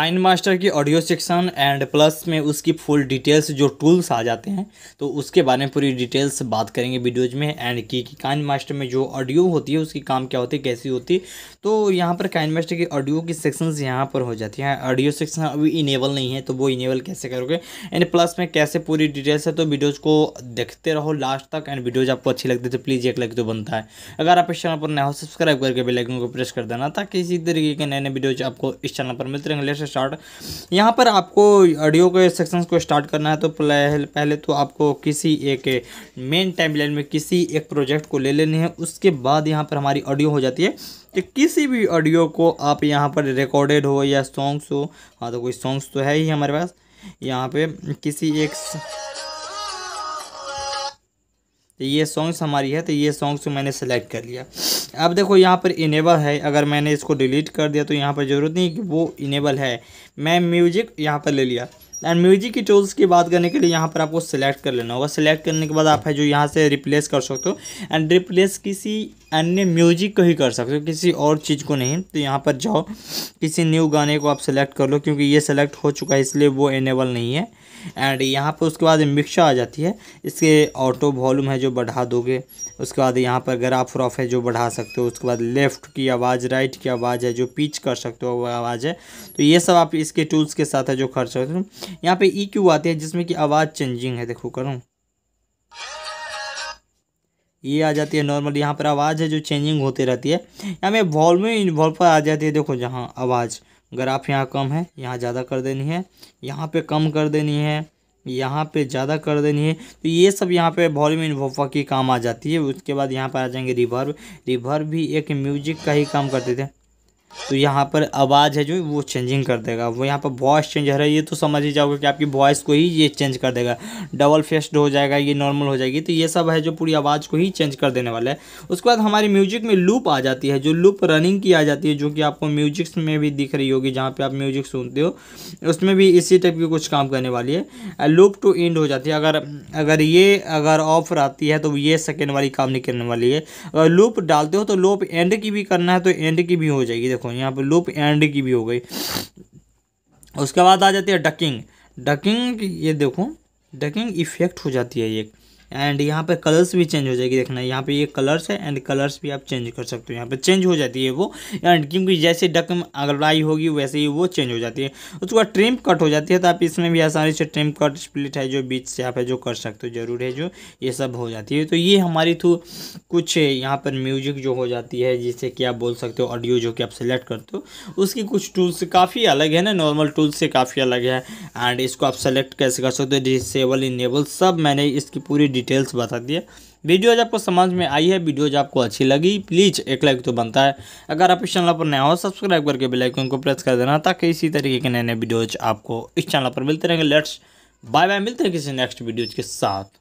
आइन मास्टर की audio section and plus में उसकी फुल डिटेल्स जो टूल्स आ जाते हैं तो उसके बारे में पूरी डिटेल्स बात करेंगे वीडियोज में एंड की कि काइन मास्टर में जो ऑडियो होती है उसकी काम क्या होती है कैसी होती है तो यहाँ पर काइन मास्टर की ऑडियो की सेक्शंस यहाँ पर हो जाती हैं ऑडियो सेक्शन अभी इनेबल नहीं है तो वो इनेबल कैसे करोगे एंड प्लस में कैसे पूरी डिटेल्स है तो वीडियोज़ को देखते रहो लास्ट तक एंड वीडियोज़ आपको अच्छी लगती है तो प्लीज़ एक लाइक तो बनता है अगर आप इस चैनल पर नया हो सब्सक्राइब करके बेलाइकन को प्रेस कर देना ताकि इसी तरीके के नए नए वीडियोज आपको इस चैनल पर मिलते रहेंगे लेटेस्ट स्टार्ट यहाँ पर आपको ऑडियो के सेक्शंस को स्टार्ट करना है तो पहले तो आपको किसी एक मेन टाइमलाइन में किसी एक प्रोजेक्ट को ले लेनी है उसके बाद यहाँ पर हमारी ऑडियो हो जाती है कि किसी भी ऑडियो को आप यहाँ पर रिकॉर्डेड हो या सॉन्ग्स हो हाँ तो कोई सॉन्ग्स तो है ही हमारे पास यहाँ पर किसी एक तो ये सॉन्ग्स हमारी है तो ये सॉन्ग्स मैंने सेलेक्ट कर लिया अब देखो यहाँ पर इनेबल है अगर मैंने इसको डिलीट कर दिया तो यहाँ पर ज़रूरत नहीं कि वो इनेबल है मैं म्यूजिक यहाँ पर ले लिया एंड म्यूजिक की टूल्स की बात करने के लिए यहाँ पर आपको सेलेक्ट कर लेना होगा सेलेक्ट करने के बाद आप है जो यहाँ से रिप्लेस कर सकते हो एंड रिप्लेस किसी अन्य म्यूजिक को ही कर सकते हो किसी और चीज़ को नहीं तो यहाँ पर जाओ किसी न्यू गाने को आप सेलेक्ट कर लो क्योंकि ये सेलेक्ट हो चुका है इसलिए वो एनेबल नहीं है एंड यहाँ पर उसके बाद मिक्सा आ जाती है इसके ऑटो वॉल्यूम है जो बढ़ा दोगे उसके बाद यहाँ पर ग्राफ रॉफ है जो बढ़ा सकते हो उसके बाद लेफ़्ट की आवाज़ राइट की आवाज़ है जो पीच कर सकते हो वो आवाज़ है तो ये सब आप इसके टूल्स के साथ है जो खर्च सकते हो यहाँ पर ई e क्यू आते हैं जिसमें कि आवाज़ चेंजिंग है देखो करूँ ये आ जाती है नॉर्मल यहाँ पर आवाज़ है जो चेंजिंग होती रहती है यहाँ में वॉल्व में पर आ जाती है देखो जहाँ आवाज़ ग्राफ यहाँ कम है यहाँ ज़्यादा कर देनी है यहाँ पे कम कर देनी है यहाँ पे ज़्यादा कर देनी है तो ये सब यहाँ पे वॉल्यूम इन्वोफा की काम आ जाती है उसके बाद यहाँ पर आ जाएंगे रिवर्व रिवर्व भी एक म्यूजिक का ही काम करते थे तो यहाँ पर आवाज़ है जो वो चेंजिंग कर देगा वो यहाँ पर वॉइस चेंज हो रहा है ये तो समझ ही जाओगे कि आपकी वॉइस को ही ये चेंज कर देगा डबल फेस्ड हो जाएगा ये नॉर्मल हो जाएगी तो ये सब है जो पूरी आवाज़ को ही चेंज कर देने वाला है उसके बाद हमारे म्यूजिक में लूप आ जाती है जो लूप रनिंग की आ जाती है जो कि आपको म्यूजिक्स में भी दिख रही होगी जहाँ पर आप म्यूजिक सुनते हो उसमें भी इसी टाइप की कुछ काम करने वाली है लूप टू एंड हो जाती है अगर अगर ये अगर ऑफ रहती है तो ये सेकेंड वाली काम नहीं करने वाली है अगर लूप डालते हो तो लूप एंड की भी करना है तो एंड की भी हो जाएगी देखो यहाँ पे लूप एंड की भी हो गई उसके बाद आ जाती है डकिंग डकिंग ये देखो डकिंग इफेक्ट हो जाती है एक एंड यहाँ पे कलर्स भी चेंज हो जाएगी देखना यहाँ पे ये कलर्स है एंड कलर्स भी आप चेंज कर सकते हो यहाँ पे चेंज हो जाती है वो एंड क्योंकि जैसे डक अगलाई होगी वैसे ही वो चेंज हो जाती है उसके बाद ट्रिम कट हो जाती है तो आप इसमें भी आसानी से ट्रिम कट स्प्लिट है जो बीच से आप है जो कर सकते हो जरूर है जो ये सब हो जाती है तो ये हमारी थ्रू तो कुछ यहाँ पर म्यूजिक जो हो जाती है जिसे कि आप बोल सकते हो ऑडियो जो कि आप सेलेक्ट करते हो उसकी कुछ टूल्स काफ़ी अलग है ना नॉर्मल टूल्स से काफ़ी अलग है एंड इसको आप सेलेक्ट कैसे कर सकते हो डिसेबल इनेबल सब मैंने इसकी पूरी डिटेल्स बता दिया वीडियोज आपको समझ में आई है वीडियोज आपको अच्छी लगी प्लीज़ एक लाइक तो बनता है अगर आप इस चैनल पर नया हो सब्सक्राइब करके बेल आइकन को प्रेस कर देना ताकि इसी तरीके के नए नए वीडियोज आपको इस चैनल पर मिलते रहेंगे लेट्स बाय बाय मिलते हैं किसी नेक्स्ट वीडियोज के साथ